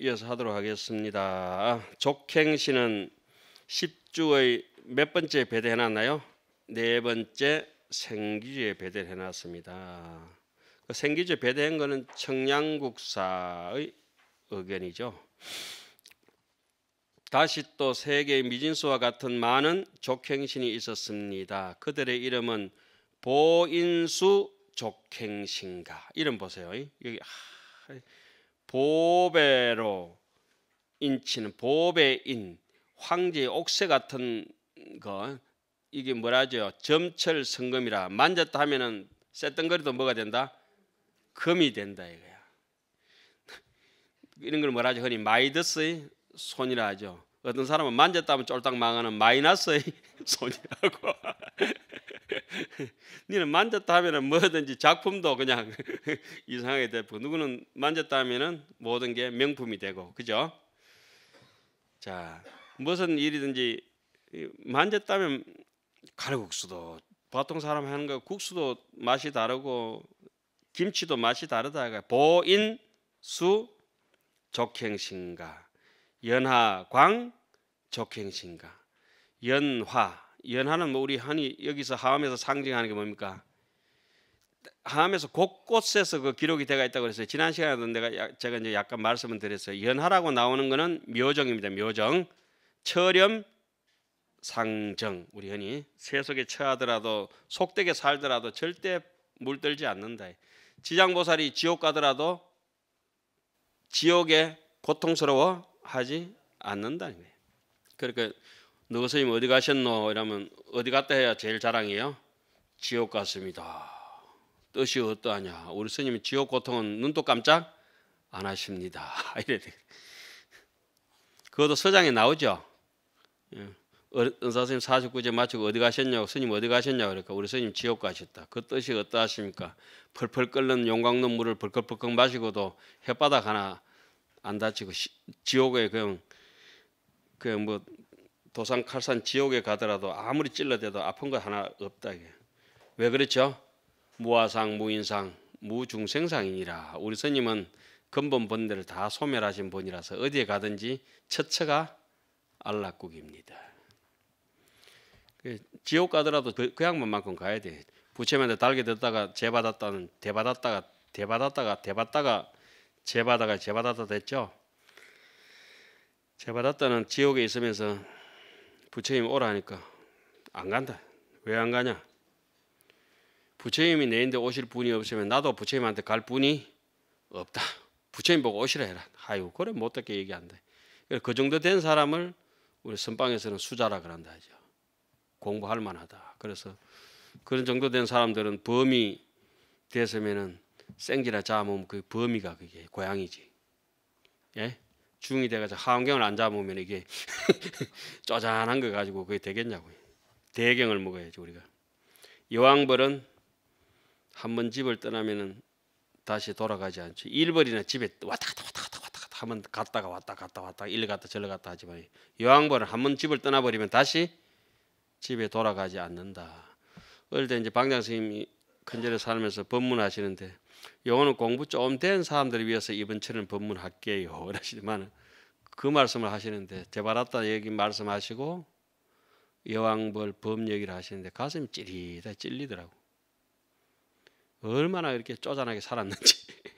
이어서 하도록 하겠습니다. 족행시는 10주의 몇 번째 배대 해놨나요? 네 번째 생기주에 배대 해놨습니다. 그 생기주에 배대한 거는 청량국사의 의견이죠. 다시 또 세계의 미진수와 같은 많은 족행신이 있었습니다. 그들의 이름은 보인수 족행신가 이름 보세요. 여기 아, 보배로 인치는 보배인 황제 옥새 같은 거 이게 뭐라죠? 점철 성금이라 만졌다 하면은 쇳덩거리도 뭐가 된다? 금이 된다 이거야. 이런 걸 뭐라죠? 흔히 마이더스의 손이라 하죠. 어떤 사람은 만졌다면 쫄딱 망하는 마이너스의 손이라고. 니는 만졌다 하면은 뭐든지 작품도 그냥 이상하게 되고 누구는 만졌다 하면은 모든 게 명품이 되고 그죠? 자 무슨 일이든지 만졌다면 가래국수도 보통 사람 하는 거 국수도 맛이 다르고 김치도 맛이 다르다가 보인 수족행신가 연하 광 적행신가. 연화. 연화는 뭐 우리 한이 여기서 하암에서 상징하는 게 뭡니까? 하암에서 곳곳에서 그 기록이 되어 있다고 그랬어요. 지난 시간에도 내가 제가 이제 약간 말씀을 드렸어요. 연화라고 나오는 거는 묘정입니다. 묘정, 철염 상정. 우리 흔히 세속에 처하더라도 속되게 살더라도 절대 물들지 않는다. 지장보살이 지옥 가더라도 지옥에 고통스러워하지 않는다. 그러니까 너 선생님 어디 가셨노? 이러면 어디 갔다 해야 제일 자랑이에요? 지옥 갔습니다. 뜻이 어떠하냐? 우리 선생님이 지옥 고통은 눈도 깜짝 안 하십니다. 이래 돼. 그것도 서장에 나오죠. 예. 어, 은사 생님 49제 마치고 어디 가셨냐고 스님 어디 가셨냐고 그러니까 우리 스님 지옥 가셨다. 그 뜻이 어떠하십니까? 펄펄 끓는 용광 눈물을 벌컥벌컥 마시고도 혓바닥 하나 안 다치고 시, 지옥에 그냥 그뭐 도산 칼산 지옥에 가더라도 아무리 찔러대도 아픈 거 하나 없다. 왜 그렇죠? 무아상 무인상 무중생상이니라. 우리 스님은 근본 본대를 다 소멸하신 분이라서 어디에 가든지 처처가 안락국입니다. 그 지옥 가더라도 그, 그 양만큼 가야 돼. 부채면에 달게 됐다가 재받았다는 대받았다가 대받았다가 대받다가 재받다가 재받았다 됐죠. 재받았다는 지옥에 있으면서 부처님 오라니까 안 간다. 왜 안 가냐? 부처님이 내인데 오실 분이 없으면 나도 부처님한테 갈 분이 없다. 부처님 보고 오시라 해라. 아유 그래 못되게 얘기한다. 그 정도 된 사람을 우리 선방에서는 수자라 그런다 하죠. 공부할 만하다. 그래서 그런 정도 된 사람들은 범이 됐서면은 생기라 자면 그 범이가 그게 고양이지. 예? 중이 돼가지고 하안경을 안 잡으면 이게 쪼잔한 거 가지고 그게 되겠냐고요. 대경을 먹어야지 우리가. 여왕벌은 한 번 집을 떠나면은 다시 돌아가지 않죠. 일벌이나 집에 왔다 갔다 왔다 갔다 왔다 갔다 한번 갔다가 왔다 갔다 왔다 일 갔다 절리 갔다 하지만 여왕벌은 한 번 집을 떠나버리면 다시 집에 돌아가지 않는다. 어릴 때 이제 방장 스님이 큰절에 살면서 법문하시는데 영어는 공부 좀 된 사람들을 위해서 이번 책는 법문할게요. 그러시지만 그 말씀을 하시는데 제바라다 얘기 말씀하시고 여왕벌 범 얘기를 하시는데 가슴이 찌릿하 찔리더라고. 얼마나 이렇게 쪼잔하게 살았는지.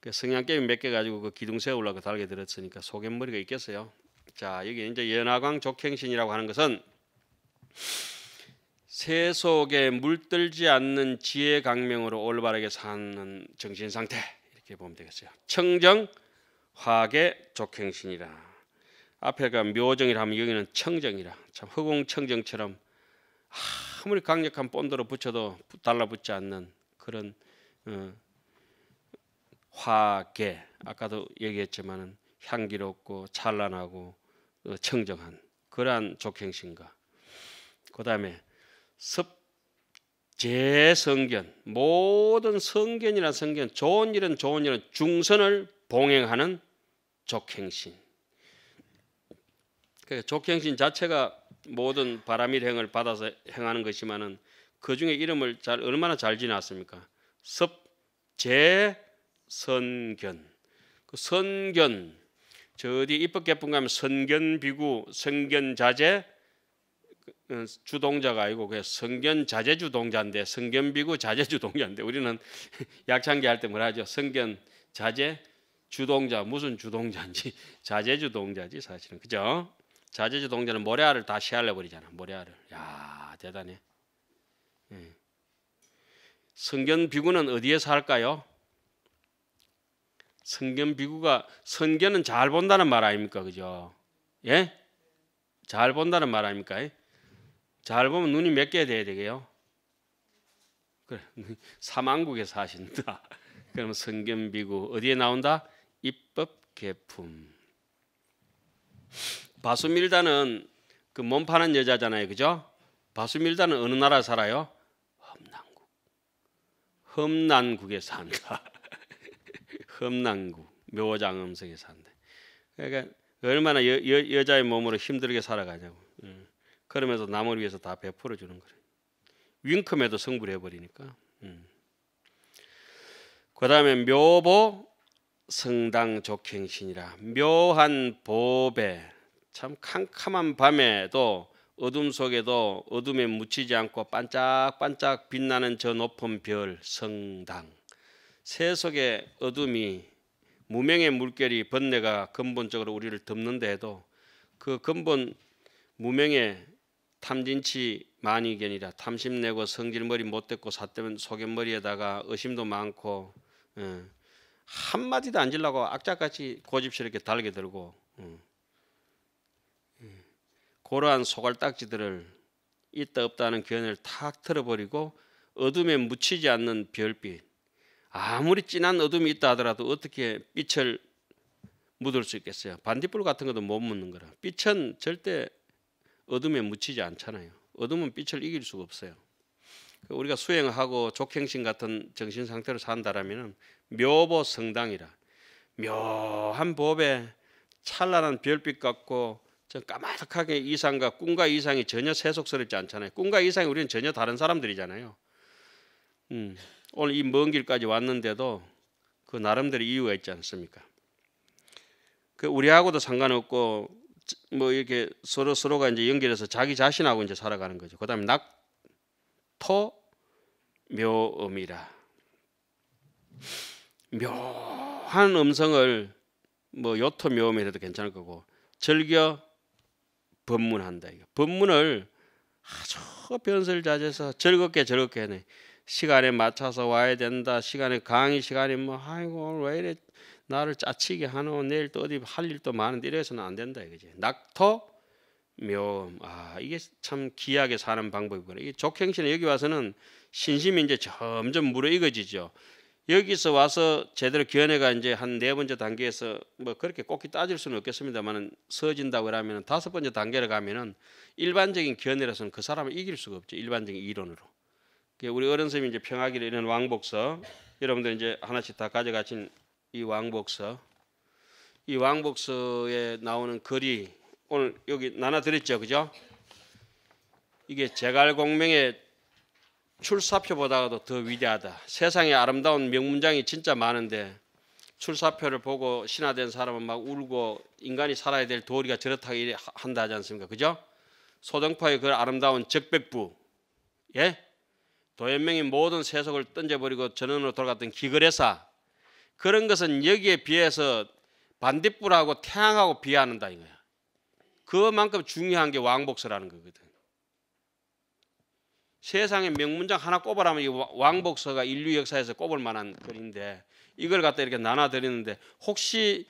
그 성냥 게임 몇개 가지고 그 기둥 세우려고 달게 들었으니까 소견머리가 있겠어요. 자 여기 이제 연화광 족행신이라고 하는 것은 세 속에 물들지 않는 지혜 강명으로 올바르게 사는 정신 상태 이렇게 보면 되겠어요. 청정 화계 족행신이라. 앞에가 그 묘정이라 하면 여기는 청정이라. 참 허공 청정처럼 아무리 강력한 본드로 붙여도 달라붙지 않는 그런 어, 화계 아까도 얘기했지만은 향기롭고 찬란하고 어, 청정한 그러한 족행신과 그 다음에 습, 재성견, 모든 성견이나 성견, 좋은 일은 좋은 일은 중선을 봉행하는 족행신. 그러니까 족행신 자체가 모든 바람일 행을 받아서 행하는 것이지만그 중에 이름을 잘 얼마나 잘 지났습니까? 섭재선견. 그 선견 저디 이쁘게 개풍 가면 선견 비구, 선견 자제, 그, 어, 주동자가 아니고 그 성견 자제 주동자인데 성견 비구 자제 주동자인데 우리는 약창기 할때 뭐라 하죠? 성견 자제 주동자 무슨 주동자인지 자제 주동자지 사실은 그죠? 자제 주동자는 모래알을 다 시할래 버리잖아 모래알을 야 대단해. 예. 성견 비구는 어디에 서할까요 성견 비구가 성견은 잘 본다는 말 아닙니까 그죠? 예? 잘 본다는 말 아닙니까? 예? 잘 보면 눈이 몇 개 돼야 되게요? 그래, 사망국에 사신다. 그러 성견비구 어디에 나온다? 입법 개품. 바수밀다는 그 몸 파는 여자잖아요, 그죠? 바수밀다는 어느 나라 살아요? 험난국. 험난국에 산다. 험난국 묘장음성에 산다. 그러니까 얼마나 여, 여, 여자의 몸으로 힘들게 살아가냐고. 응. 음. 그러면서 남을 위해서 다 베풀어 주는 거예요. 윙크에도 성불해 버리니까. 음. 그다음에 묘보 성당 적행신이라 묘한 보배 참 캄캄한 밤에도 어둠 속에도 어둠에 묻히지 않고 반짝반짝 빛나는 저 높은 별 성당 세속의 어둠이 무명의 물결이 번뇌가 근본적으로 우리를 덮는데도 그 근본 무명의 탐진치 만이견이라 탐심내고 성질머리 못됐고 사때면속견머리에다가 의심도 많고 예. 한마디도 안 질라고 악자같이 고집스럽게 달게 들고 예. 예. 고러한 소갈딱지들을 있다 없다는 견해를 탁 틀어버리고 어둠에 묻히지 않는 별빛 아무리 진한 어둠이 있다 하더라도 어떻게 빛을 묻을 수 있겠어요 반딧불 같은 것도 못 묻는 거라 빛은 절대 어둠에 묻히지 않잖아요. 어둠은 빛을 이길 수가 없어요. 그 우리가 수행하고 족행신 같은 정신 상태로 산다라면은 묘보 성당이라 묘한 법에 찬란한 별빛 같고 저 까마득하게 이상과 꿈과 이상이 전혀 세속스럽지 않잖아요. 꿈과 이상이 우리는 전혀 다른 사람들이잖아요. 음, 오늘 이 먼 길까지 왔는데도 그 나름대로 이유가 있지 않습니까? 그 우리하고도 상관없고 뭐 이렇게 서로 서로가 이제 연결해서 자기 자신하고 이제 살아가는 거죠. 그다음에 낙토 묘음이라 묘한 음성을 뭐 요토 묘음이라도 괜찮을 거고 즐겨 법문한다 이거. 법문을 아주 변설자재서 즐겁게 즐겁게 하네. 시간에 맞춰서 와야 된다. 시간에 강의 시간이 뭐 아이고 왜 이래 나를 짜치게 하노 내일 또 어디 할 일도 많은데 이래서는 안 된다 이거지. 낙토 묘음. 아 이게 참 기하게 사는 방법이구나. 이 족행신은 여기 와서는 신심이 이제 점점 무르익어지죠. 여기서 와서 제대로 견해가 이제 한 네 번째 단계에서 뭐 그렇게 꼭히 따질 수는 없겠습니다만은 서진다고 하면 다섯 번째 단계를 가면은 일반적인 견해라서는 그 사람을 이길 수가 없죠. 일반적인 이론으로. 우리 어른 선생님 이제 평하기를 이런 왕복서 여러분들 이제 하나씩 다 가져가신 이 왕복서 이 왕복서에 나오는 글이 오늘 여기 나눠드렸죠 그죠? 이게 제갈공명의 출사표보다도 더 위대하다 세상에 아름다운 명문장이 진짜 많은데 출사표를 보고 신화된 사람은 막 울고 인간이 살아야 될 도리가 저렇다고 한다 하지 않습니까 그죠? 소정파의 그 아름다운 적백부 예? 도연명이 모든 세속을 던져버리고 전원으로 돌아갔던 기거래사 그런 것은 여기에 비해서 반딧불하고 태양하고 비하한다 이거야. 그만큼 중요한 게 왕복서라는 거거든. 세상에 명문장 하나 꼽으라면 이 왕복서가 인류 역사에서 꼽을 만한 글인데 이걸 갖다 이렇게 나눠 드리는데 혹시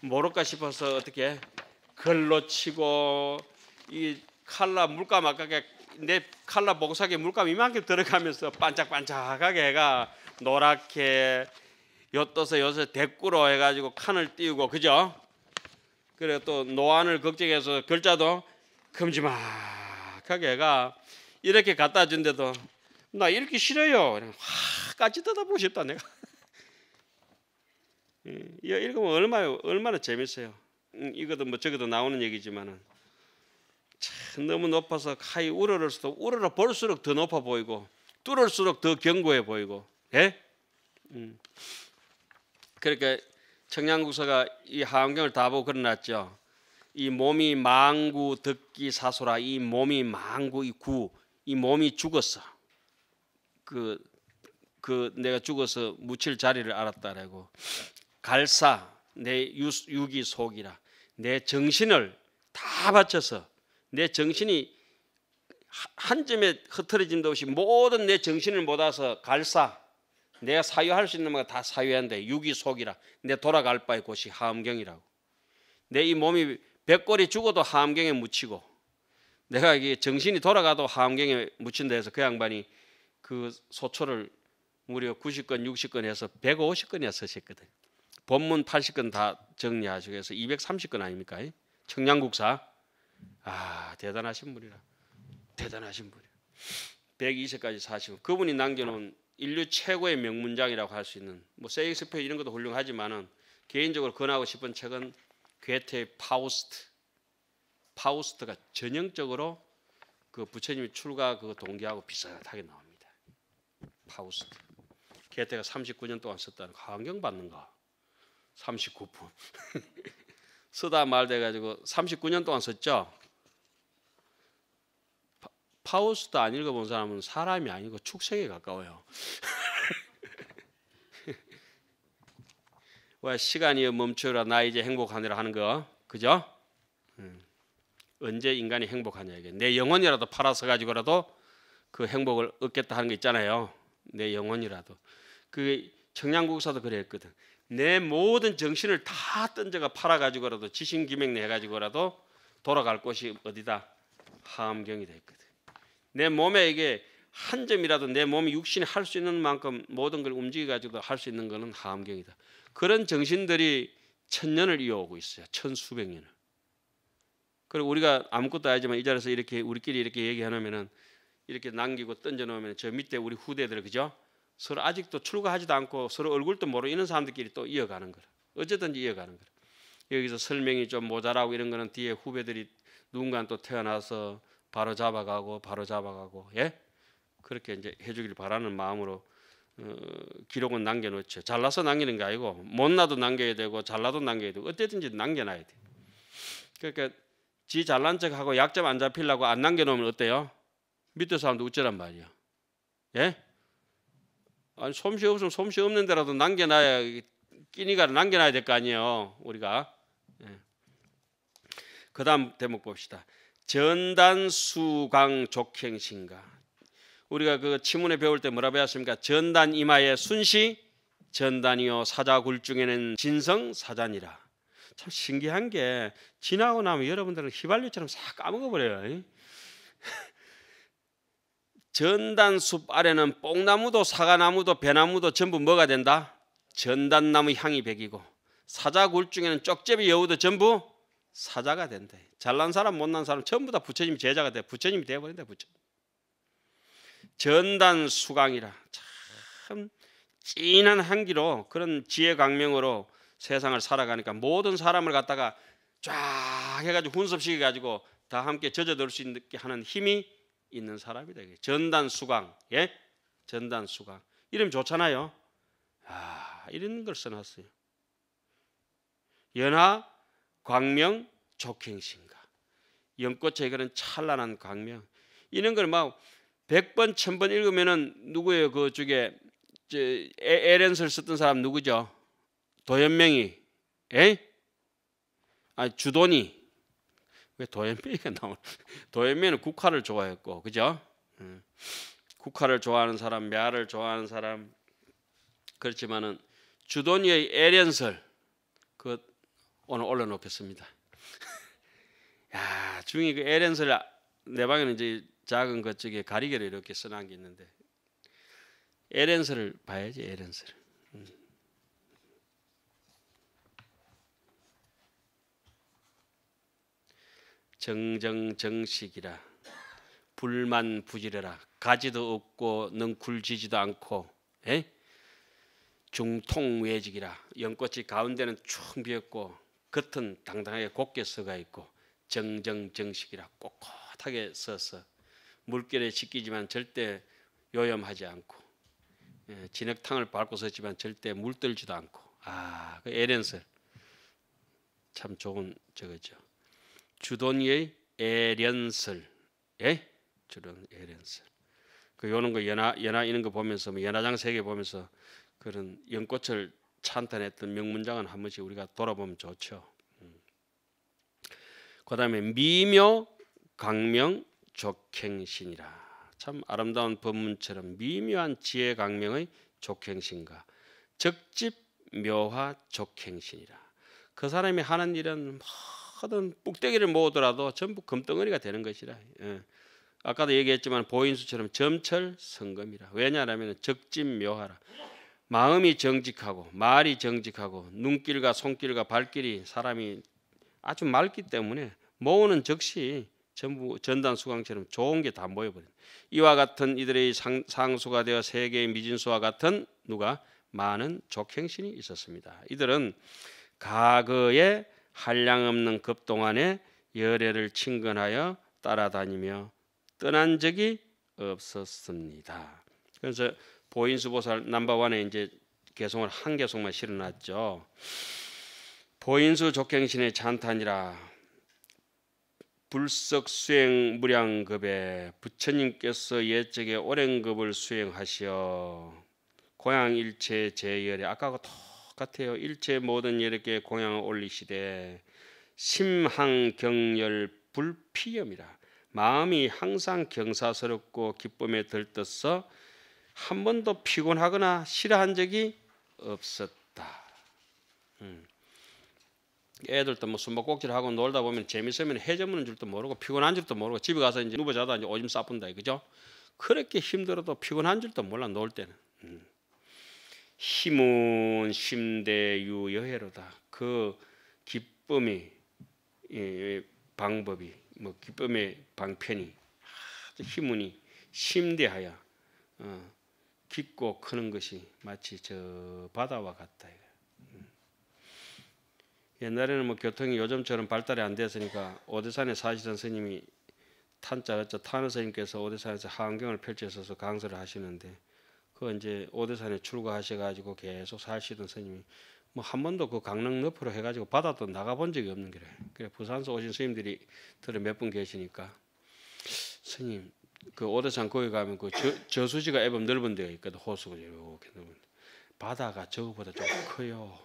모를까 싶어서 어떻게 글로 치고 이 칼라 물감 아깝게 내 칼라 목사기 물감 이만큼 들어가면서 반짝반짝하게 해가 노랗게 엿떠서 요새 대꾸로 해가지고 칸을 띄우고 그죠? 그래 또 노안을 걱정해서 글자도 큼지막하게 가 이렇게 갖다 준데도 나 이렇게 싫어요. 확 까지 뜯어보고 싶다 내가. 음, 이거 읽으면 얼마나 얼마나 재밌어요. 음, 이거도 뭐 저거도 나오는 얘기지만은 참 너무 높아서 하이 우러를수록 우러러 볼수록 더 높아 보이고 뚫을수록 더 견고해 보이고 예? 음. 그러니까 청량국사가 이 하안경을 다 보고 그려놨죠. 이 몸이 망구 듣기 사소라 이 몸이 망구 이구이 몸이 죽었어. 그그 그 내가 죽어서 묻힐 자리를 알았다라고 갈사 내 유, 육이 속이라 내 정신을 다 바쳐서 내 정신이 한 점에 흐트러짐도 없이 모든 내 정신을 못아서 갈사 내가 사유할 수 있는 거다 사유한데 육이 속이라. 내 돌아갈 바에 곳이 하암경이라고. 내 이 몸이 백골이 죽어도 하암경에 묻히고 내가 이게 정신이 돌아가도 하암경에 묻힌다 해서 그 양반이 그 소초를 무려 90건, 60건 해서 150건이나 쓰셨거든. 본문 80건 다 정리하시고 해서 230건 아닙니까? 청량국사. 아, 대단하신 분이라. 대단하신 분이야. 120까지 사시고 그분이 남겨놓은 인류 최고의 명문장이라고 할 수 있는 뭐세익스페어 이런 것도 훌륭하지만은 개인적으로 권하고 싶은 책은 괴테의 파우스트. 파우스트가 전형적으로 그 부처님이 출가 그 동기하고 비슷하게 나옵니다. 파우스트. 괴테가 39년 동안 썼다는 강경 받는 거. 39분. 쓰다 말돼 가지고 39년 동안 썼죠. 파우스트 안 읽어본 사람은 사람이 아니고 축생에 가까워요. 왜 시간이 멈추라 나 이제 행복하느라 하는 거 그죠? 음. 언제 인간이 행복하냐 이게 내 영혼이라도 팔아서 가지고라도 그 행복을 얻겠다 하는 게 있잖아요. 내 영혼이라도 그 청량국사도 그랬거든. 내 모든 정신을 다 던져가 팔아 가지고라도 지신기맥내 해가지고라도 돌아갈 곳이 어디다 하암경이 됐거든. 내 몸에게 이한 점이라도 내 몸이 육신이 할 수 있는 만큼 모든 걸 움직여 가지고 할 수 있는 것은 하경이다 그런 정신들이 천년을 이어오고 있어요. 천수백 년을. 그리고 우리가 아무것도 알지만 이 자리에서 이렇게 우리끼리 이렇게 얘기하면은 이렇게 남기고 던져 놓으면 저 밑에 우리 후대들 그죠? 서로 아직도 출가하지도 않고 서로 얼굴도 모르는 사람들끼리 또 이어가는 거라. 어쨌든지 이어가는 거라. 여기서 설명이 좀 모자라고 이런 거는 뒤에 후배들이 누군가 또 태어나서 바로 잡아가고 바로 잡아가고 예 그렇게 이제 해주길 바라는 마음으로 어, 기록은 남겨놓죠. 잘나서 남기는 게 아니고 못나도 남겨야 되고 잘나도 남겨야 되고 어쨌든지 남겨놔야 돼. 그러니까 지 잘난 척하고 약점 안 잡히려고 안 남겨놓으면 어때요? 밑에 사람도 웃지란 말이야. 예? 아니 솜씨 없으면 솜씨 없는 데라도 남겨놔야 끼니가 남겨놔야 될 거 아니에요. 우리가. 예. 그다음 대목 봅시다. 전단 수강 족행신가 우리가 그 치문에 배울 때 뭐라 배웠습니까? 전단 이마에 순시 전단이요 사자굴 중에는 진성 사자니라. 참 신기한 게 지나고 나면 여러분들은 휘발유처럼 싹 까먹어 버려요. 전단 숲 아래는 뽕나무도 사과나무도 배나무도 전부 뭐가 된다? 전단나무 향이 배기고 사자굴 중에는 쪽제비 여우도 전부 사자가 된대. 잘난 사람 못난 사람 전부 다 부처님 제자가 돼. 부처님이 되어버린다 부처님. 전단 수강이라 참 진한 한기로 그런 지혜 강명으로 세상을 살아가니까 모든 사람을 갖다가 쫙 해가지고 훈습시켜 가지고 다 함께 젖어들 수 있게 하는 힘이 있는 사람이 되게 전단 수강 예 전단 수강 이름 좋잖아요 아 이런 걸 써놨어요 연하 광명 적행신가 연꽃의 그런 찬란한 광명 이런 걸 막 백번 천 번 읽으면은 누구예요 그 쪽에 에렌설 썼던 사람 누구죠 도연명이 에? 아 주돈이 왜 도연명이가 나오나 도연명은 국화를 좋아했고 그죠 음. 국화를 좋아하는 사람 매화를 좋아하는 사람 그렇지만은 주돈이의 에렌설 그 오늘 올려놓겠습니다. 야 중이 그에렌서내 아, 방에는 이제 작은 것 저기 가리개로 이렇게 써놓은 게 있는데 에렌서를 봐야지 에렌서 음. 정정정식이라 불만 부지려라 가지도 없고 능굴지지도 않고 중통외직이라 연꽃이 가운데는 총 비었고 겉은 당당하게 곱게 서가 있고 정정정식이라 꼿꼿하게 서서 물결에 씻기지만 절대 요염하지 않고 예, 진흙탕을 밟고 섰지만 절대 물들지도 않고 아그 에렌셀 참 좋은 저거죠 주돈이의 에련설 예 주돈 에련설 그요는거연하연하 이런 거 보면서 뭐연하장 세계 보면서 그런 연꽃을 찬탄했던 명문장은 한 번씩 우리가 돌아보면 좋죠. 음. 그 다음에 미묘 강명 적행신이라 참 아름다운 법문처럼 미묘한 지혜 강명의 적행신과 적집 묘화 적행신이라 그 사람이 하는 일은 모든 뚝대기를 모으더라도 전부 금덩어리가 되는 것이라 예. 아까도 얘기했지만 보인수처럼 점철 성금이라 왜냐하면 적집 묘화라 마음이 정직하고 말이 정직하고 눈길과 손길과 발길이 사람이 아주 맑기 때문에 모으는 즉시 전부 전단 수강처럼 좋은 게 다 모여버린 이와 같은 이들의 상, 상수가 되어 세계의 미진수와 같은 누가 많은 족행신이 있었습니다. 이들은 과거에 한량 없는 급동안에 열애를 친근하여 따라다니며 떠난 적이 없었습니다. 그래서 보인수보살 남바원에 이제 개송을 한 개송만 실어놨죠. 보인수 적경신의 찬탄이라 불석수행 무량급에 부처님께서 예적에 오랜급을 수행하시어 고향 일체 제열에 아까하고 똑같아요. 일체 모든 예력에 공양을 올리시되 심항경열 불피염이라 마음이 항상 경사스럽고 기쁨에 들떠서 한 번도 피곤하거나 싫어한 적이 없었다. 음. 애들도 뭐 숨바꼭질 하고 놀다 보면 재밌으면 해저무는 줄도 모르고 피곤한 줄도 모르고 집에 가서 이제 누워 자다 이제 오줌 싸푼다 이죠 그렇게 힘들어도 피곤한 줄도 몰라 놀 때는. 음. 힘은 심대유 여해로다. 그 기쁨이 예, 예, 방법이 뭐 기쁨의 방편이 힘운이 심대하여 어, 깊고 크는 것이 마치 저 바다와 같다. 음. 옛날에는 뭐 교통이 요즘처럼 발달이 안 됐으니까 오대산에 사시던 스님이 탄자였죠. 탄의 스님께서 오대산에서 한경을 펼쳐서 강사를 하시는데 그 이제 오대산에 출가하셔가지고 계속 사시던 스님이 뭐 한 번도 그 강릉 너프로 해가지고 바다도 나가본 적이 없는 거래. 그래 부산서 오신 스님들이 들어 몇 분 계시니까 스님 그 오대산 거기 가면 그 저, 저 수지가 앨범 넓은 데가 있거든 호수가 이렇게 넓은 바다가 저거보다 좀 커요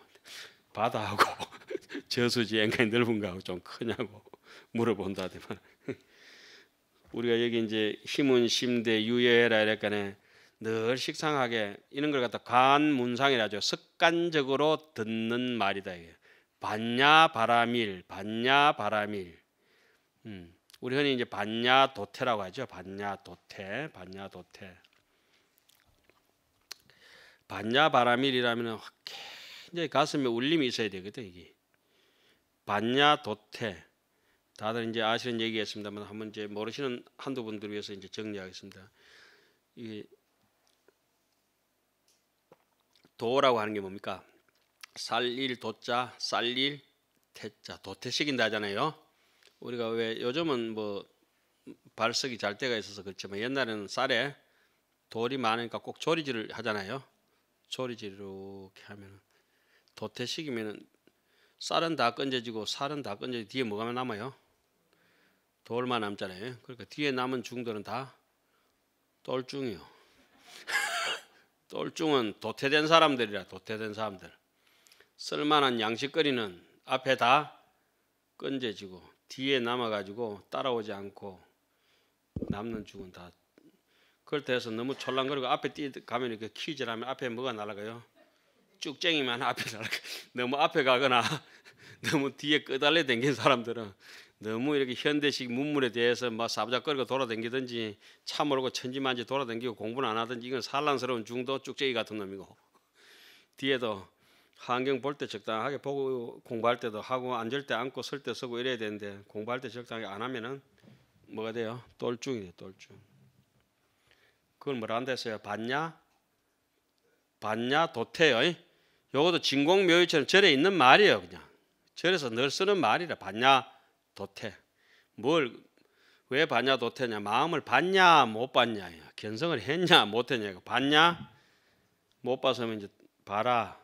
바다하고 저수지 엔간히 넓은 거하고 좀 크냐고 물어본다더만 우리가 여기 이제 힘은 심대 유예라 이랬간에 늘 식상하게 이런 걸 갖다 간문상이라죠 습관적으로 듣는 말이다 이게 반야 바람일 반야 바람일 음. 우리 흔히 이제 반야 도태라고 하죠. 반야 도태, 반야 도태. 반야 바람일이라면 굉장히 가슴에 울림이 있어야 되거든 이게. 반야 도태. 다들 이제 아시는 얘기였습니다만 한번 이제 모르시는 한두 분들 위해서 이제 정리하겠습니다. 이 도라고 하는 게 뭡니까? 살일 도자, 살일 태자, 도태식인다 하잖아요. 우리가 왜 요즘은 뭐 발석이 잘 때가 있어서 그렇지만 옛날에는 쌀에 돌이 많으니까 꼭 조리질을 하잖아요. 조리질 이렇게 하면 도태식이면은 쌀은 다끈져지고 살은 다끈져지고 뒤에 뭐가 남아요? 돌만 남잖아요. 그러니까 뒤에 남은 중들은 다 똘중이요. 똘중은 도태된 사람들이라 도태된 사람들. 쓸만한 양식거리는 앞에 다끈져지고 뒤에 남아가지고 따라오지 않고 남는 죽은 다 그렇다 해서 너무 촐랑거리고 앞에 뛰 가면 이렇게 키질하면 앞에 뭐가 날아가요? 쭉쟁이만 앞에 날아가 너무 앞에 가거나 너무 뒤에 끄달려 댕긴 사람들은 너무 이렇게 현대식 문물에 대해서 막 사부작거리고 돌아댕기든지 차 모르고 천지만지 돌아댕기고 공부는 안 하든지 이건 산란스러운 중도 쭉쟁이 같은 놈이고 뒤에도 환경볼때 적당하게 보고 공부할 때도 하고 앉을 때 앉고 설 때 서고 이래야 되는데 공부할 때 적당히 안 하면은 뭐가 돼요? 똘중이 돼요. 똘중. 그걸 뭐라 한다 했어요? 봤냐? 봤냐? 도태요. 요것도 진공묘유처럼 절에 있는 말이에요. 그냥. 절에서 늘 쓰는 말이라. 봤냐? 도태. 뭘, 왜 봤냐? 도태냐? 마음을 봤냐? 못 봤냐? 견성을 했냐? 못 했냐? 봤냐? 못봤으면 이제 봐라.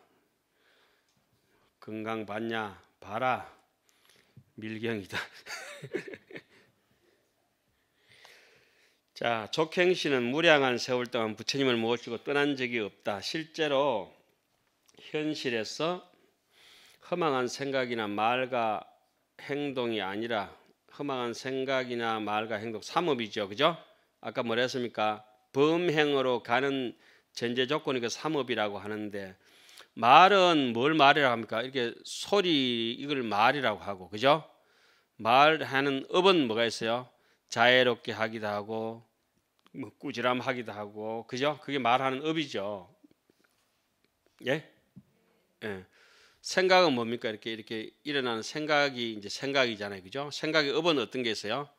건강 봤냐? 봐라. 밀경이다. 자, 적행씨는 무량한 세월 동안 부처님을 모시고 떠난 적이 없다. 실제로 현실에서 허망한 생각이나 말과 행동이 아니라 허망한 생각이나 말과 행동 삼업이죠. 그죠? 아까 뭐랬습니까? 범행으로 가는 전제 조건이 그 삼업이라고 하는데 말은 뭘 말이라고 합니까? 이렇게 소리 이걸 말이라고 하고 그죠? 말하는 업은 뭐가 있어요? 자애롭게 하기도 하고 뭐 꾸지람하기도 하고 그죠? 그게 말하는 업이죠. 예? 예. 생각은 뭡니까? 이렇게 이렇게 일어나는 생각이 이제 생각이잖아요. 그죠? 생각의 업은 어떤 게 있어요?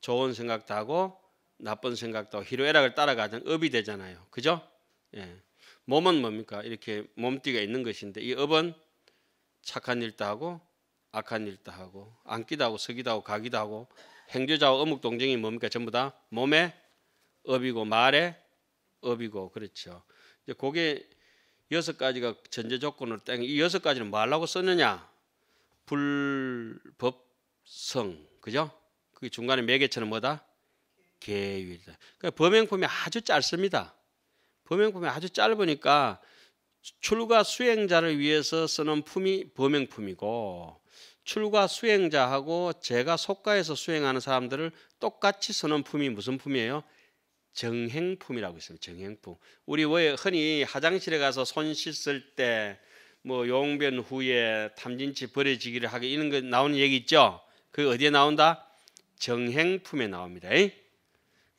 좋은 생각도 하고 나쁜 생각도 하고 희로애락을 따라가는 업이 되잖아요. 그죠? 예. 몸은 뭡니까? 이렇게 몸띠가 있는 것인데 이 업은 착한 일도 하고 악한 일도 하고 앉기도 하고 서기도 하고 가기도 하고 행주자와 어묵동정이 뭡니까? 전부 다 몸에 업이고 말에 업이고 그렇죠. 이제 그게 여섯 가지가 전제 조건으로 땡이 여섯 가지는 말라고 썼느냐? 불법성 그죠? 그 중간에 매개체는 뭐다? 계율이다. 그러니까 범행품이 아주 짧습니다. 범행품이 아주 짧으니까 출가 수행자를 위해서 쓰는 품이 범행품이고 출가 수행자하고 제가 속가에서 수행하는 사람들을 똑같이 쓰는 품이 무슨 품이에요? 정행품이라고 있어요 정행품. 우리 왜 흔히 화장실에 가서 손 씻을 때 뭐 용변 후에 탐진치 버려지기를 하게 이런 거 나오는 얘기 있죠? 그 어디에 나온다? 정행품에 나옵니다. 에이?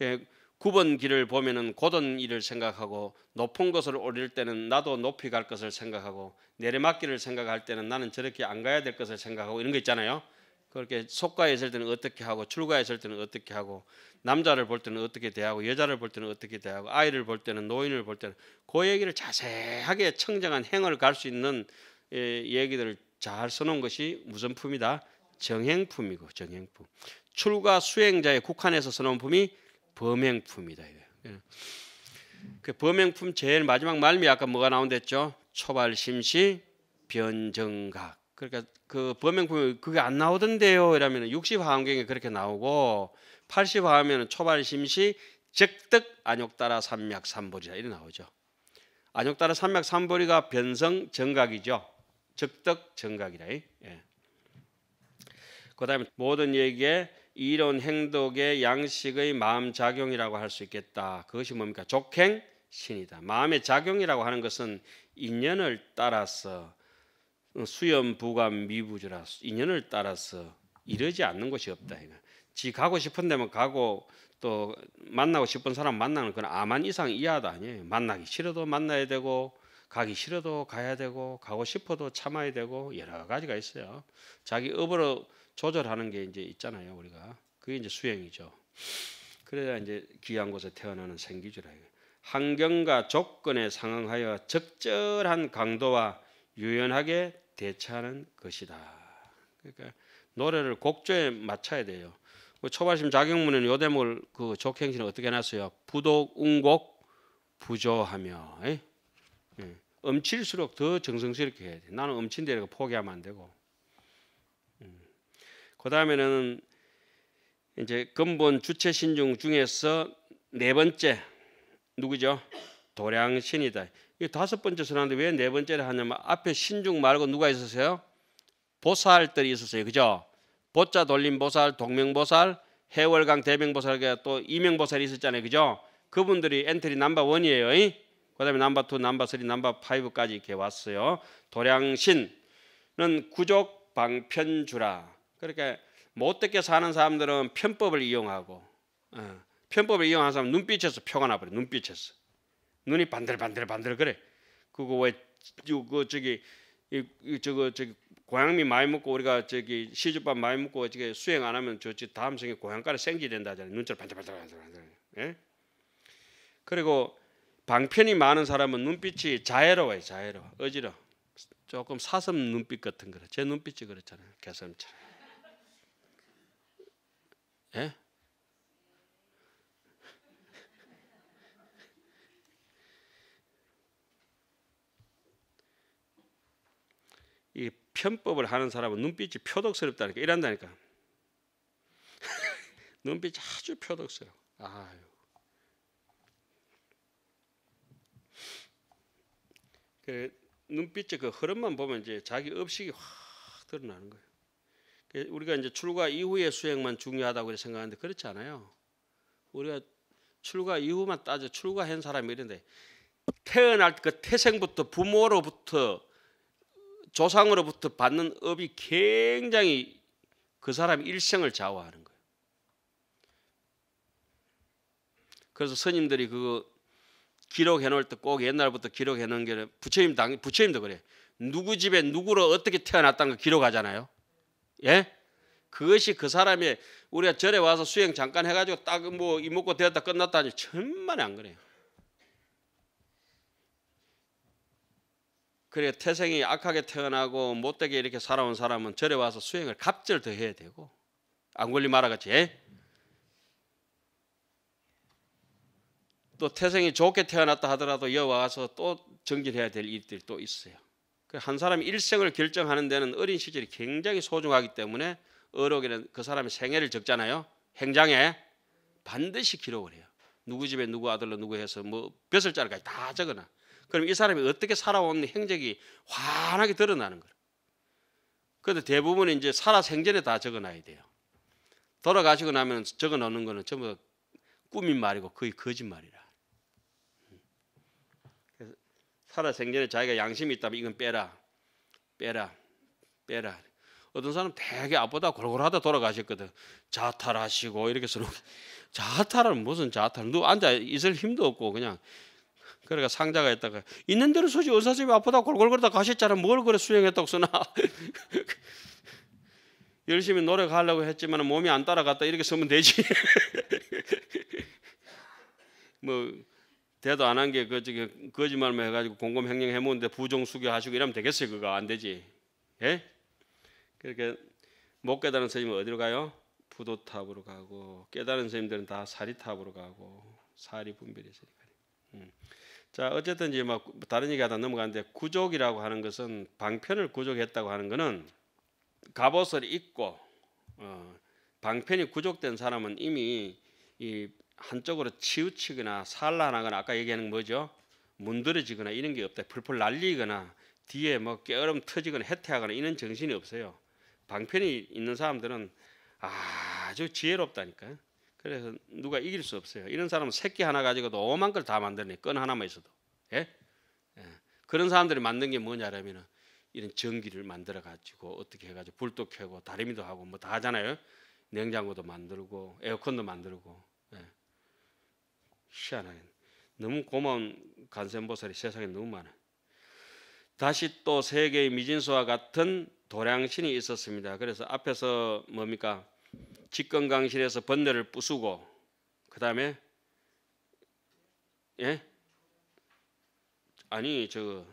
예, 굽은 길을 보면은 곧은 일을 생각하고 높은 것을 오를 때는 나도 높이 갈 것을 생각하고 내리막길을 생각할 때는 나는 저렇게 안 가야 될 것을 생각하고 이런 거 있잖아요. 그렇게 속가에 있을 때는 어떻게 하고 출가에 있을 때는 어떻게 하고 남자를 볼 때는 어떻게 대하고 여자를 볼 때는 어떻게 대하고 아이를 볼 때는 노인을 볼 때는 그 얘기를 자세하게 청정한 행을 갈 수 있는 예, 얘기들을 잘 써놓은 것이 무슨 품이다? 정행품이고 정행품. 출가 수행자의 국한에서 써놓은 품이 범행품이다. 예. 그 범행품 제일 마지막 말미 아까 뭐가 나온댔죠? 초발심시 변정각. 그러니까 그 범행품이 그게 안 나오던데요. 이러면 60화음경에 그렇게 나오고 80화하면 초발심시 즉득 안욕따라 삼맥 삼보리라 이렇게 나오죠. 안욕따라 삼맥 삼보리가 변성 정각이죠. 즉득 정각이라. 예. 그 다음에 모든 얘기에 이런 행동의 양식의 마음 작용이라고 할 수 있겠다. 그것이 뭡니까? 족행 신이다. 마음의 작용이라고 하는 것은 인연을 따라서 수염 부감 미부주라 인연을 따라서 이러지 않는 곳이 없다. 지 가고 싶은 데만 뭐 가고 또 만나고 싶은 사람 만나는 건 아만 이상 이하다 아니에요. 만나기 싫어도 만나야 되고 가기 싫어도 가야 되고 가고 싶어도 참아야 되고 여러 가지가 있어요. 자기 업으로 조절하는 게 이제 있잖아요 우리가 그게 이제 수행이죠. 그래야 이제 귀한 곳에 태어나는 생기주라요. 환경과 조건에 상응하여 적절한 강도와 유연하게 대처하는 것이다. 그러니까 노래를 곡조에 맞춰야 돼요. 뭐 초발심 자격문에는요 대목을 그적행신을 어떻게 해놨어요? 부독 운곡 부조하며 예? 예. 음칠수록 더 정성스럽게 해야 돼. 나는 음친데가 포기하면 안 되고 그 다음에는 이제 근본 주체 신중 중에서 네 번째 누구죠? 도량 신이다. 이 다섯 번째 선한데 왜 네 번째를 하냐면 앞에 신중 말고 누가 있었어요? 보살들이 있었어요. 그죠? 보자 돌림 보살, 동명 보살, 해월강 대명 보살과 또 이명 보살이 있었잖아요. 그죠? 그분들이 엔트리 넘버 원이에요. 그다음에 넘버 투, 넘버 쓰리, 넘버 파이브까지 이렇게 왔어요. 도량신은 구족 방편주라. 그러니까 못되게 뭐 사는 사람들은 편법을 이용하고 어, 편법을 이용하는 사람 눈빛에서 표가 나버려 눈빛에서 눈이 반들반들 반들 그래 그거 왜그 저기 이, 이 저거 저기 고양미 많이 먹고 우리가 저기 시주밥 많이 먹고 저기 수행 안 하면 저지 다음 생에 고양가를 생기 된다잖아요 눈처럼 반들반들반들반들예 그리고 방편이 많은 사람은 눈빛이 자애로워요 자애로워 어지러 조금 사슴 눈빛 같은 거제 눈빛이 그렇잖아요 개슴처럼 예? 이 편법을 하는 사람은 눈빛이 표독스럽다니까 이런다니까 눈빛이 아주 표독스러워 아유 그 눈빛의 그 흐름만 보면 이제 자기 업식이 확 드러나는 거예요. 그 우리가 이제 출가 이후의 수행만 중요하다고 생각하는데 그렇지 않아요. 우리가 출가 이후만 따져 출가한 사람이 이런데 태어날 그 태생부터 부모로부터 조상으로부터 받는 업이 굉장히 그 사람 일생을 좌우하는 거예요. 그래서 스님들이 그 기록해 놓을 때 꼭 옛날부터 기록해 놓은 게 부처님 당 부처님도 그래. 누구 집에 누구로 어떻게 태어났다는 거 기록하잖아요. 예? 그것이 그사람이 우리가 절에 와서 수행 잠깐 해가지고 딱 뭐 이먹고 되었다 끝났다 하니 천만에 안 그래요. 그래 태생이 악하게 태어나고 못되게 이렇게 살아온 사람은 절에 와서 수행을 갑절 더 해야 되고 안 걸리 말아같지 예? 또 태생이 좋게 태어났다 하더라도 여와서 또 정진해야 될 일들이 또 있어요. 그 한 사람이 일생을 결정하는 데는 어린 시절이 굉장히 소중하기 때문에 어록에는 그 사람의 생애를 적잖아요. 행장에 반드시 기록을 해요. 누구 집에 누구 아들로 누구 해서 뭐 벼슬자루까지 다 적어놔. 그럼 이 사람이 어떻게 살아온 행적이 환하게 드러나는 거예요. 그런데 대부분 이제 살아 생전에 다 적어놔야 돼요. 돌아가시고 나면 적어놓는 거는 전부 꾸민 말이고 거의 거짓말이라. 살아생전에 자기가 양심이 있다면 이건 빼라. 빼라. 빼라. 어떤 사람 되게 아프다 골골하다 돌아가셨거든. 자탈하시고 이렇게 서로 자탈은 무슨 자탈. 누 앉아 있을 힘도 없고 그냥 그러니까 상자가 있다가 있는 대로 소지 의사선생님이 아프다 골골거리다 가셨잖아. 뭘 그래 수행했다고 쓰나. 열심히 노력하려고 했지만 몸이 안 따라갔다 이렇게 쓰면 되지. 뭐 대도 안 한 게그 저기 거짓말만 해가지고 공금 행령 해먹는데 부정 수교하시고 이러면 되겠어요 그거 안 되지 예 그렇게 못 깨달은 선생님은 어디로 가요 부도탑으로 가고 깨달은 선생님들은 다 사리탑으로 가고 사리 분별이서 음. 자 어쨌든 이제 막 다른 얘기하다 넘어가는데 구족이라고 하는 것은 방편을 구족했다고 하는 것은 갑옷을 입고 어, 방편이 구족된 사람은 이미 이 한쪽으로 치우치거나 산란하거나 아까 얘기하는 뭐죠? 문드러지거나 이런 게 없다. 풀풀 날리거나 뒤에 뭐 깨어름 터지거나 해태하거나 이런 정신이 없어요. 방편이 있는 사람들은 아주 지혜롭다니까요. 그래서 누가 이길 수 없어요. 이런 사람은 새끼 하나 가지고도 오만 걸 다 만드네. 끈 하나만 있어도. 예? 예. 그런 사람들이 만든 게 뭐냐라면 이런 전기를 만들어 가지고 어떻게 해 가지고 불도 켜고 다리미도 하고 뭐 다 하잖아요. 냉장고도 만들고 에어컨도 만들고 희한하게 너무 고마운 간센보살이 세상에 너무 많아. 다시 또 세계의 미진수와 같은 도량신이 있었습니다. 그래서 앞에서 뭡니까 직건강실에서 번뇌를 부수고 그 다음에 예 아니 저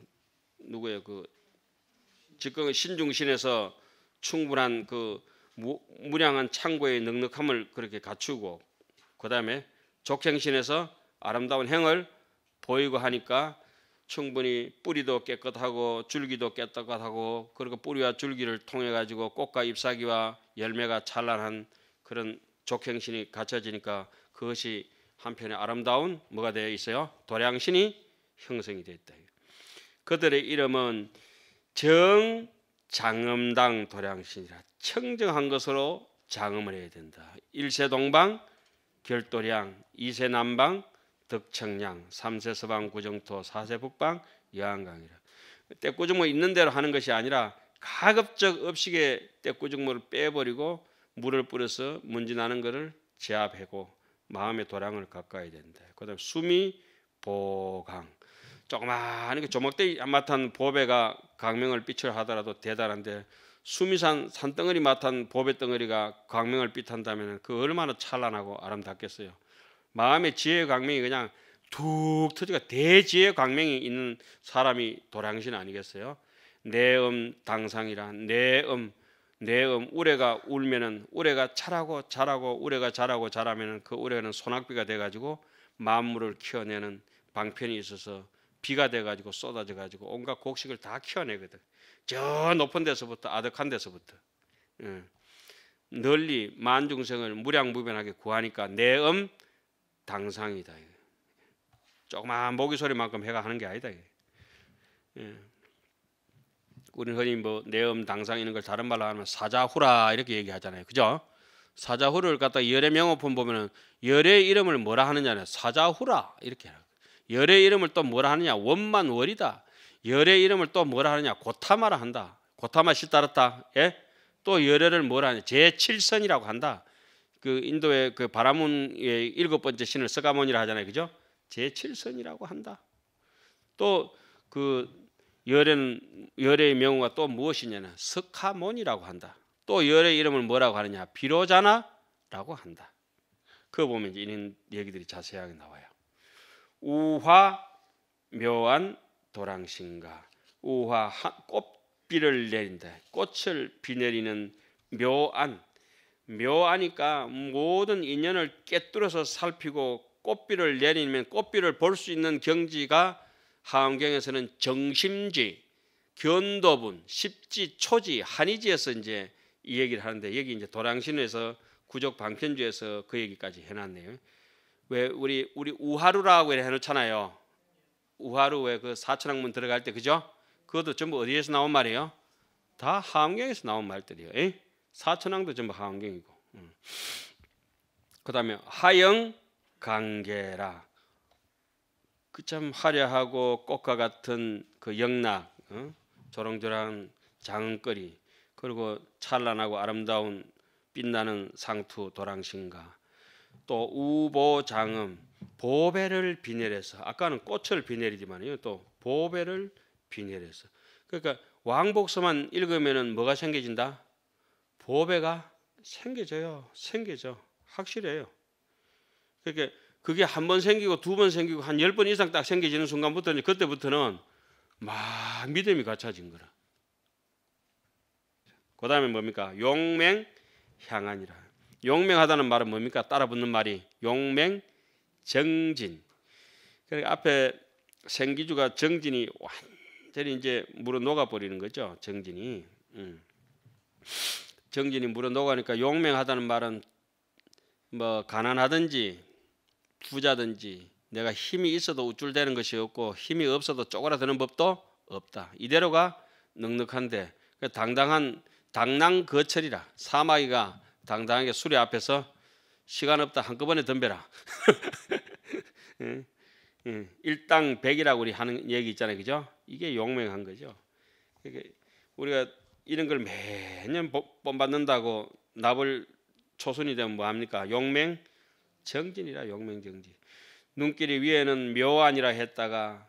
누구예요 그 직건 신중신에서 충분한 그 무량한 창고의 넉넉함을 그렇게 갖추고 그 다음에 족행신에서 아름다운 행을 보이고 하니까 충분히 뿌리도 깨끗하고 줄기도 깨끗하고 그리고 뿌리와 줄기를 통해 가지고 꽃과 잎사귀와 열매가 찬란한 그런 족행신이 갖춰지니까 그것이 한편의 아름다운 뭐가 되어 있어요? 도량신이 형성이 되었다. 그들의 이름은 정장음당 도량신이라 청정한 것으로 장음을 해야 된다. 일세동방 결도량, 2세 남방, 덕청량, 3세 서방 구정토, 4세 북방, 여한강이라. 때꾸중무 있는 대로 하는 것이 아니라 가급적 업식에 때꾸중무를 빼버리고 물을 뿌려서 문진하는 것을 제압하고 마음의 도량을 가까이 된다. 그 다음 수미, 보강. 조그마한 조목대기 마탄 보배가 강명을 빛을 하더라도 대단한데 수미산 산덩어리 맡은 보배 덩어리가 광명을 삐한다면그 얼마나 찬란하고 아름답겠어요. 마음의 지혜의 광명이 그냥 툭 터지가 대지혜의 광명이 있는 사람이 도량신 아니겠어요? 내음 당상이라 내음 내음 우레가 울면은 우레가 자라고 자라고 우레가 자라고 자라면은 그 우레는 소낙비가 돼가지고 만물을 키워내는 방편이 있어서 비가 돼가지고 쏟아져가지고 온갖 곡식을 다 키워내거든. 저 높은 데서부터 아득한 데서부터 예. 널리 만중생을 무량무변하게 구하니까 내음 당상이다. 조그마한 모기 소리만큼 해가 하는 게 아니다. 예. 우리 흔히 뭐 내음 당상 이런 걸 다른 말로 하면 사자후라 이렇게 얘기하잖아요. 그죠? 사자후를 갖다 열의 명호품 보면은 열의 이름을 뭐라 하느냐는 사자후라 이렇게 하라. 열의 이름을 또 뭐라 하느냐 원만월이다. 열의 이름을 또 뭐라 하느냐? 고타마라 한다. 고타마 실따르타. 예? 또 열애를 뭐라 하냐? 제7선이라고 한다. 그 인도의 그 바라문의 일곱 번째 신을 서가몬이라 하잖아요. 그죠? 제7선이라고 한다. 또그 열애는 열애의 명우가 또 그 무엇이냐면 스카몬라고 한다. 또 열의 이름을 뭐라고 하느냐? 비로자나라고 한다. 그거 보면 이런 얘기들이 자세하게 나와요. 우화 묘한 도랑신가 우화 꽃비를 내린다 꽃을 비 내리는 묘안 묘하니까 모든 인연을 깨뚫어서 살피고 꽃비를 내리면 꽃비를 볼 수 있는 경지가 하암경에서는 정심지, 견도분, 십지, 초지, 한의지에서 이제 이 얘기를 하는데 여기 이제 도랑신에서 구족 방편주에서 그 얘기까지 해놨네요. 왜 우리 우리 우하루라고 해놓잖아요. 우하루에 그 사천왕문 들어갈 때 그죠? 그것도 전부 어디에서 나온 말이에요? 다 하원경에서 나온 말들이에요. 에이? 사천왕도 전부 하원경이고. 음. 그다음에 하영 강계라. 그 참 화려하고 꽃과 같은 그 영락, 어? 조롱조롱 장거리 그리고 찬란하고 아름다운 빛나는 상투 도랑신가 또 우보장음 보배를 비내려서 아까는 꽃을 비내리지만요또 보배를 비내려서 그러니까 왕복서만 읽으면 뭐가 생겨진다 보배가 생겨져요 생겨져 확실해요 그러니까 그게 한 번 생기고 두 번 생기고 한 열 번 이상 딱 생겨지는 순간부터는 그때부터는 막 믿음이 갖춰진 거라 그 다음에 뭡니까 용맹 향하이라 용맹하다는 말은 뭡니까 따라 붙는 말이 용맹 정진. 그러니까 앞에 생기주가 정진이 완전히 이제 물어 녹아 버리는 거죠. 정진이. 음. 정진이 물어 녹아니까 용맹하다는 말은 뭐 가난하든지 부자든지 내가 힘이 있어도 우쭐대는 것이 없고 힘이 없어도 쪼그라드는 법도 없다. 이대로가 넉넉한데 그 당당한 당랑 거철이라 사마귀가 당당하게 수레 앞에서 시간 없다 한꺼번에 덤벼라. 예, 예. 일당 백이라고 우리 하는 얘기 있잖아요, 그죠? 이게 용맹한 거죠. 우리가 이런 걸 매년 뽐받는다고 납을 초순이 되면 뭐 합니까? 용맹 정진이라 용맹 정진. 눈길이 위에는 묘안이라 했다가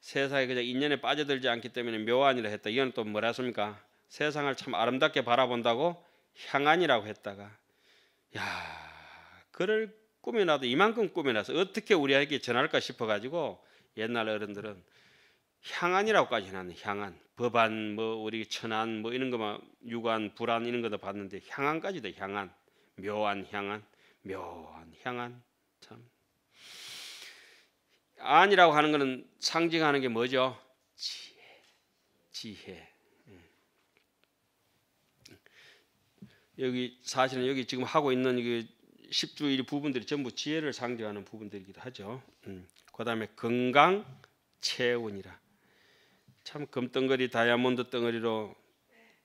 세상에 그냥 인연에 빠져들지 않기 때문에 묘안이라 했다. 이건 또 뭐라 했습니까? 세상을 참 아름답게 바라본다고 향안이라고 했다가 야 그를 꾸며놔도 이만큼 꾸며놔서 어떻게 우리에게 전할까 싶어가지고 옛날 어른들은 향안이라고까지는 하는 향안 법안 뭐 우리 천안 뭐 이런 것만 유관 불안 이런 것도 봤는데 향안까지도 향안 묘한 향안 묘한 향안 참 안이라고 하는 것은 상징하는 게 뭐죠 지혜 지혜 예. 여기 사실은 여기 지금 하고 있는 이게 그 10주일 부분들이 전부 지혜를 상징하는 부분들이기도 하죠. 음. 그 다음에 건강 체온이라 참 금덩어리 다이아몬드 덩어리로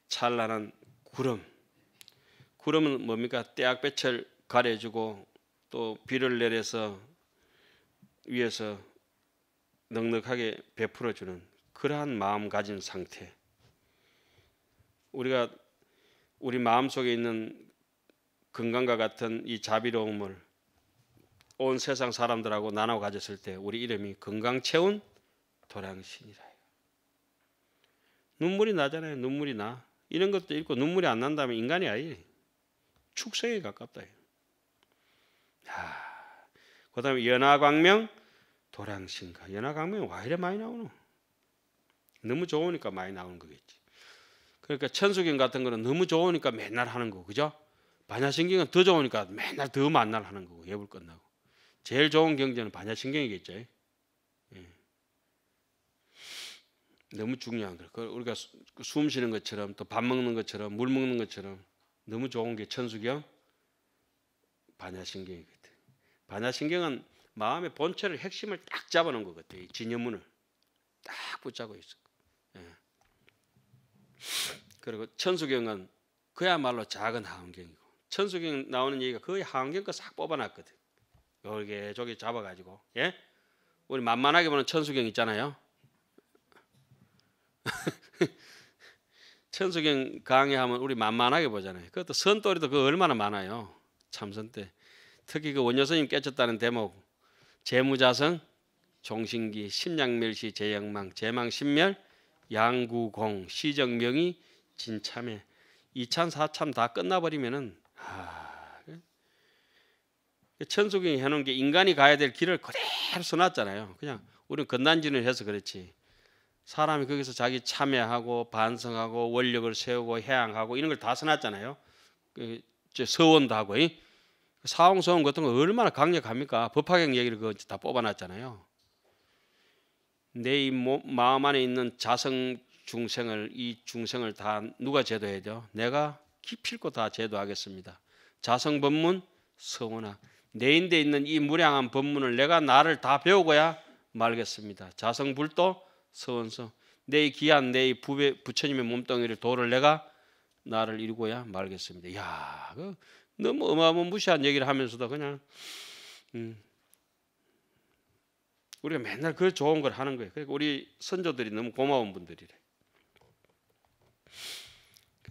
찬란한 구름 구름은 뭡니까? 떼약볕을 가려주고 또 비를 내려서 위에서 넉넉하게 베풀어주는 그러한 마음 가진 상태 우리가 우리 마음속에 있는 건강과 같은 이 자비로움을 온 세상 사람들하고 나눠 가졌을 때 우리 이름이 건강 채운 도량신이라. 눈물이 나잖아요. 눈물이 나. 이런 것도 있고 눈물이 안 난다면 인간이 아예 축성에 가깝다. 야, 그다음에 연화광명 도량신가. 연화광명이 와 이래 많이 나오노? 너무 좋으니까 많이 나오는 거겠지. 그러니까 천수경 같은 거는 너무 좋으니까 맨날 하는 거 그죠? 반야신경은 더 좋으니까 맨날 더 만날 하는 거고 예불 끝나고 제일 좋은 경제는 반야신경이겠죠. 예. 너무 중요한 거예요. 우리가 그 숨 쉬는 것처럼 또 밥 먹는 것처럼 물 먹는 것처럼 너무 좋은 게 천수경 반야신경이거든. 반야신경은 마음의 본체를 핵심을 딱 잡아놓은 것 같아요. 진여문을 딱 붙잡고 있어. 예. 그리고 천수경은 그야말로 작은 하원경이고 천수경 나오는 얘기가 거의 한경 거싹 뽑아놨거든. 요게 저기 잡아가지고 예 우리 만만하게 보는 천수경 있잖아요. 천수경 강의하면 우리 만만하게 보잖아요. 그것도 선돌이도 그 얼마나 많아요. 참선 때 특히 그 원여선님 깨쳤다는 대목 재무자성 종신기 심양멸시 재영망 재망 신멸 양구공 시정명이 진참해2참4참다 끝나버리면은 아, 천수경이 해놓은 게 인간이 가야 될 길을 그대로 써놨잖아요. 그냥 우리는 건난지는 해서 그렇지. 사람이 거기서 자기 참여하고 반성하고 원력을 세우고 해양하고 이런 걸 다 써놨잖아요. 그, 서원도 하고 사홍서원 같은 거 얼마나 강력합니까? 법화경 얘기를 그다 뽑아놨잖아요. 내 마음 안에 있는 자성 중생을 이 중생을 다 누가 제도해야 돼요? 내가 기필코 다 제도하겠습니다. 자성 법문 서원학 내인데 있는 이 무량한 법문을 내가 나를 다 배우고야 말겠습니다. 자성 불도 서원성 내 귀한 내 부배, 부처님의 몸뚱이를 도를 내가 나를 이루고야 말겠습니다. 야, 그 너무 어마 무시한 얘기를 하면서도 그냥 음, 우리가 맨날 그 좋은 걸 하는 거예요. 그러니까 우리 선조들이 너무 고마운 분들이래.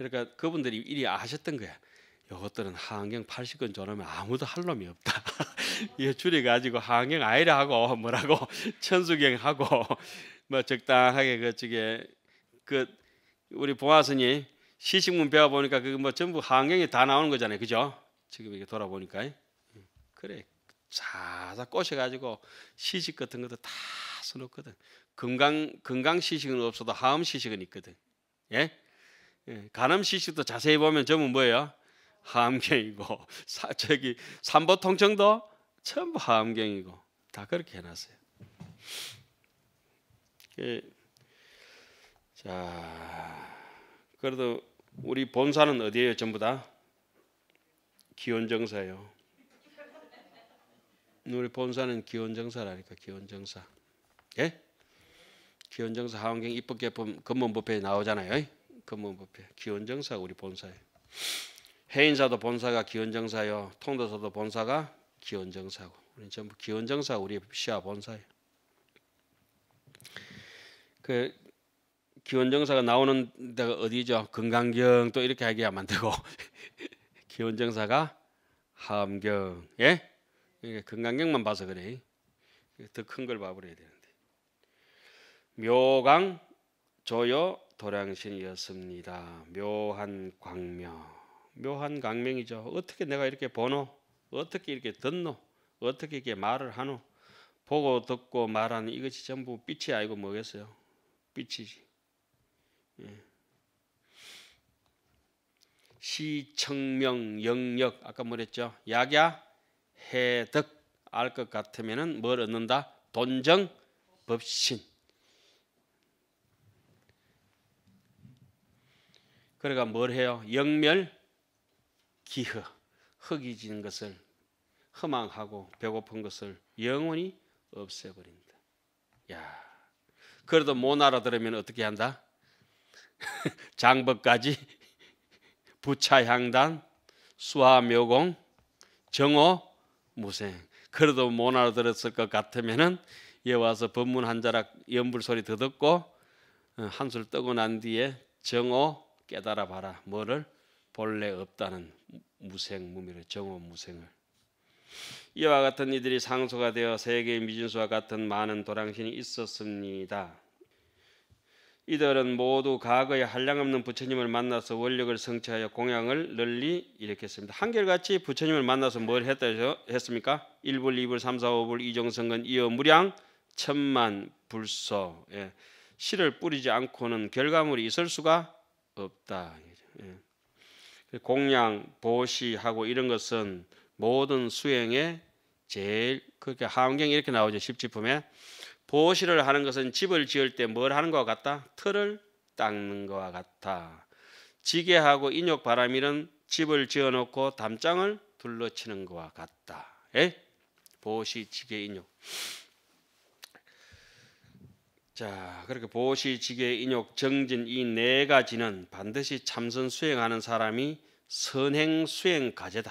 그러니까 그분들이 이리 아셨던 거야. 이것들은 하안경 80권 줘놓으면 아무도 할 놈이 없다. 이거 줄여가지고 하안경 아이라 하고 뭐라고 천수경 하고 뭐 적당하게 그 저게 그 우리 봉아스이 시식문 배워 보니까 그뭐 전부 하안경이 다 나오는 거잖아요, 그죠? 지금 이게 돌아보니까 음, 그래 자다 꼬셔가지고 시식 같은 것도 다 써놓거든. 건강 건강 시식은 없어도 하음 시식은 있거든. 예? 간암 예, 시식도 자세히 보면 전부 뭐예요? 하경이고 사, 저기 삼보 통증도 전부 하경이고다 그렇게 해놨어요. 예. 자, 그래도 우리 본사는 어디예요? 전부 다 기원정사요. 우리 본사는 기원정사라니까 기원정사. 예? 기원정사 하원경 입법 개법 근본법에 나오잖아요. 근무법회 기원정사 우리 본사예요. 해인사도 본사가 기원정사요. 통도사도 본사가 기원정사고 우리 전부 기원정사 우리 시아 본사예요. 그 기원정사가 나오는 데가 어디죠? 금강경 또 이렇게 얘기하면 안 되고 기원정사가 함경 예? 금강경만 봐서 그래. 더 큰 걸 봐버려야 되는데 묘강 조여 도량신이었습니다. 묘한 광명. 묘한 광명이죠. 어떻게 내가 이렇게 보노? 어떻게 이렇게 듣노? 어떻게 이렇게 말을 하노? 보고 듣고 말하는 이것이 전부 빛이 아니고 뭐겠어요? 빛이지. 예. 시청명 영역 아까 뭐랬죠? 약야 해득 알것 같으면은 뭘 얻는다? 돈정 법신 그러니까 뭘 해요? 영멸 기허 흑이진 것을 허망하고 배고픈 것을 영원히 없애버린다. 야, 그래도 못 알아들으면 어떻게 한다? 장법까지 부차향단 수화묘공 정오 무생 그래도 못 알아들었을 것 같으면은 와서 법문 한 자락 연불 소리 더 듣고 어, 한술 뜨고 난 뒤에 정오 깨달아 봐라. 뭐를 본래 없다는 무생 무미를 정오 무생을. 이와 같은 이들이 상소가 되어 세계의 미진수와 같은 많은 도랑신이 있었습니다. 이들은 모두 과거에 한량없는 부처님을 만나서 원력을 성취하여 공양을 널리 일으켰습니다. 한결같이 부처님을 만나서 뭘 했다 했습니까? 1불, 2불, 3, 4, 5불, 이종성근, 이어 무량, 천만 불소. 예. 씨를 뿌리지 않고는 결과물이 있을 수가 없다. 예. 그 공양, 보시하고 이런 것은 모든 수행에 제일 그렇게 하경이렇게 나오죠. 십지품에 보시를 하는 것은 집을 지을 때 뭘 하는 것 같다? 틀을 닦는 것 같다. 지게하고 인욕 바람이는 집을 지어놓고 담장을 둘러치는 것 같다. 에? 보시 지게 인욕. 자, 그렇게 보시, 지게 인욕, 정진 이 네 가지는 반드시 참선 수행하는 사람이 선행 수행 과제다.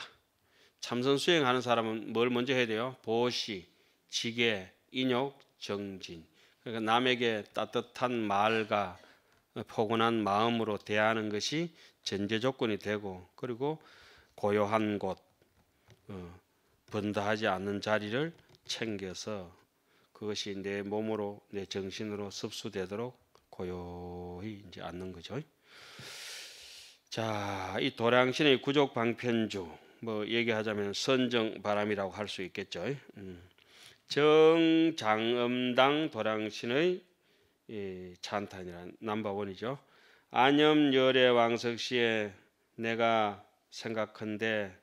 참선 수행하는 사람은 뭘 먼저 해야 돼요? 보시, 지게 인욕, 정진. 그러니까 남에게 따뜻한 말과 포근한 마음으로 대하는 것이 전제 조건이 되고 그리고 고요한 곳, 어, 번다하지 않는 자리를 챙겨서 그것이 내 몸으로 내 정신으로 습수되도록 고요히 이제 앉는 거죠. 자, 이 도량신의 구족 방편주 뭐 얘기하자면 선정 바람이라고 할 수 있겠죠. 음. 정장음당 도량신의 예, 찬탄이란 남바원이죠. 안염 열애 왕석시에 내가 생각한데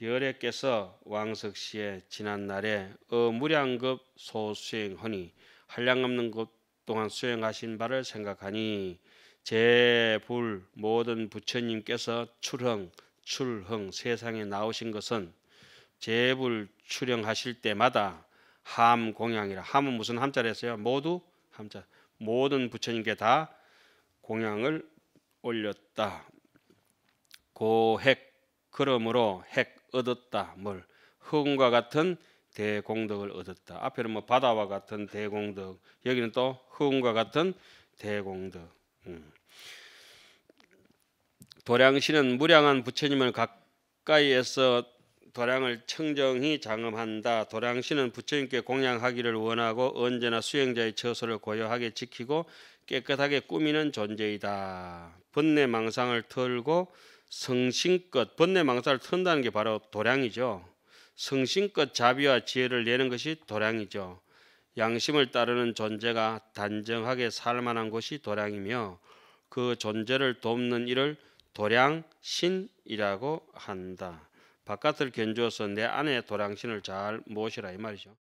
여래께서 왕석시에 지난 날에 어, 무량급 소수행허니 한량 없는 것 동안 수행하신 바를 생각하니 제불 모든 부처님께서 출흥 출흥 세상에 나오신 것은 제불 출영하실 때마다 함 공양이라 함은 무슨 함자랬어요? 모두 함자 모든 부처님께 다 공양을 올렸다 고핵 그러므로 핵 얻었다. 뭘흑과 같은 대공덕을 얻었다. 앞에는 뭐 바다와 같은 대공덕, 여기는 또흑과 같은 대공덕. 음. 도량신은 무량한 부처님을 가까이에서 도량을 청정히 장엄한다. 도량신은 부처님께 공양하기를 원하고 언제나 수행자의 처소를 고요하게 지키고 깨끗하게 꾸미는 존재이다. 번뇌 망상을 털고 성신껏 번뇌망사를 턴다는 게 바로 도량이죠. 성신껏 자비와 지혜를 내는 것이 도량이죠. 양심을 따르는 존재가 단정하게 살만한 것이 도량이며 그 존재를 돕는 일을 도량신이라고 한다. 바깥을 견주어서 내 안에 도량신을 잘 모시라 이 말이죠.